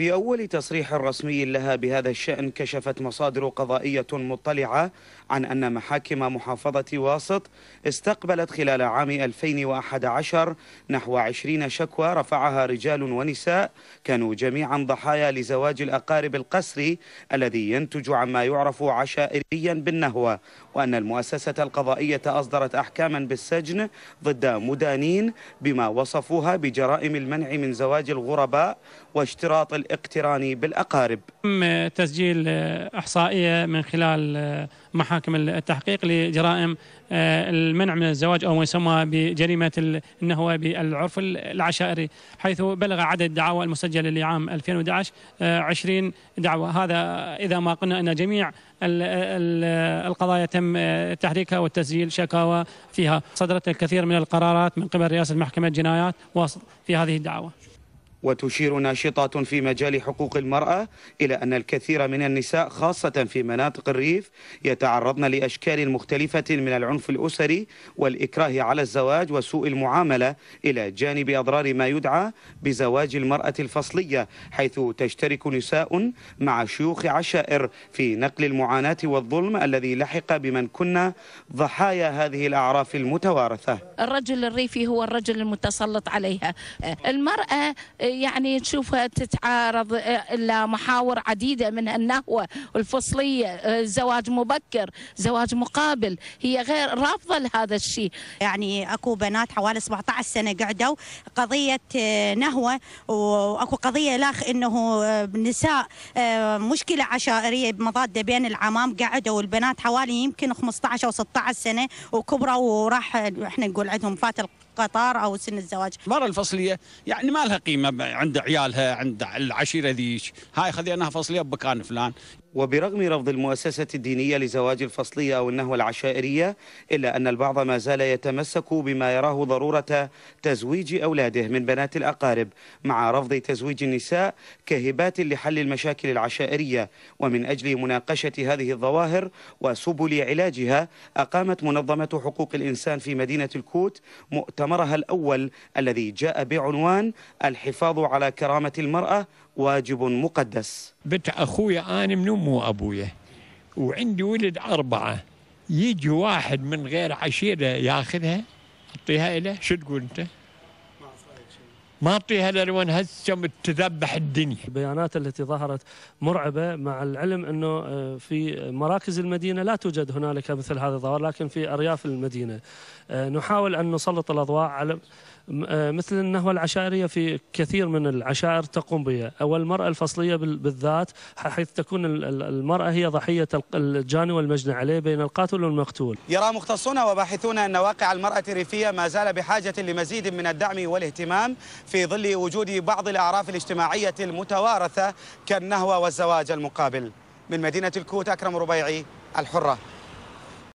في أول تصريح رسمي لها بهذا الشأن كشفت مصادر قضائية مطلعة عن أن محاكم محافظة واسط استقبلت خلال عام 2011 نحو 20 شكوى رفعها رجال ونساء كانوا جميعا ضحايا لزواج الأقارب القسري الذي ينتج عما يعرف عشائريا بالنهوة وأن المؤسسة القضائية أصدرت أحكاما بالسجن ضد مدانين بما وصفوها بجرائم المنع من زواج الغرباء واشتراط الاقتراني بالأقارب تم تسجيل آه، إحصائية من خلال آه، محاكم التحقيق لجرائم آه، المنع من الزواج أو ما يسمى بجريمة النهوة بالعرف العشائري حيث بلغ عدد الدعاوى المسجلة لعام 2011 20 دعوة هذا إذا ما قلنا أن جميع القضايا تم تحريكها والتسجيل شكاوى فيها صدرت الكثير من القرارات من قبل رئاسة محكمة الجنايات في هذه الدعوة وتشير ناشطات في مجال حقوق المرأة إلى أن الكثير من النساء خاصة في مناطق الريف يتعرضن لأشكال مختلفة من العنف الأسري والإكراه على الزواج وسوء المعاملة إلى جانب أضرار ما يدعى بزواج المرأة الفصلية حيث تشترك نساء مع شيوخ عشائر في نقل المعاناة والظلم الذي لحق بمن كنا ضحايا هذه الأعراف المتوارثة الرجل الريفي هو الرجل المتسلط عليها المرأة يعني تشوفها تتعارض آه، إلا محاور عديدة من النهوة الفصلية آه، زواج مبكر زواج مقابل هي غير رافضة لهذا الشيء يعني أكو بنات حوالي 17 سنة قعدوا قضية آه، نهوة وأكو قضية لاخ أنه نساء مشكلة عشائرية مضادة بين العمام قعدوا البنات حوالي يمكن 15 أو 16 سنة وكبروا وراح احنا نقول عندهم فات القطار او سن الزواج المراه الفصليه يعني ما لها قيمه عند عيالها عند العشيره ذيك هاي خذيناها فصليه بمكان فلان وبرغم رفض المؤسسة الدينية لزواج الفصلية أو النهوة العشائرية إلا أن البعض ما زال يتمسك بما يراه ضرورة تزويج أولاده من بنات الأقارب مع رفض تزويج النساء كهبات لحل المشاكل العشائرية ومن أجل مناقشة هذه الظواهر وسبل علاجها أقامت منظمة حقوق الإنسان في مدينة الكوت مؤتمرها الأول الذي جاء بعنوان الحفاظ على كرامة المرأة واجب مقدس بنت أخويا أنا من أمه وأبويا وعندي ولد أربعة يجي واحد من غير عشيرة ياخذها يعطيها له شو تقول أنت؟ ما اعطيها لون هسه تذبح الدنيا. البيانات التي ظهرت مرعبه مع العلم انه آه، في مراكز المدينه لا توجد هنالك مثل هذا الظواهر لكن في ارياف المدينه. آه، نحاول ان نسلط الاضواء على آه، مثل النهوة العشائرية في كثير من العشائر تقوم بها أو المرأة الفصلية بالذات حيث تكون المرأة هي ضحية الجاني والمجني عليه بين القاتل والمقتول يرى مختصون وباحثون أن واقع المرأة الريفية ما زال بحاجة لمزيد من الدعم والاهتمام في ظل وجود بعض الأعراف الاجتماعية المتوارثة كالنهوة والزواج المقابل من مدينة الكوت أكرم ربيعي الحرة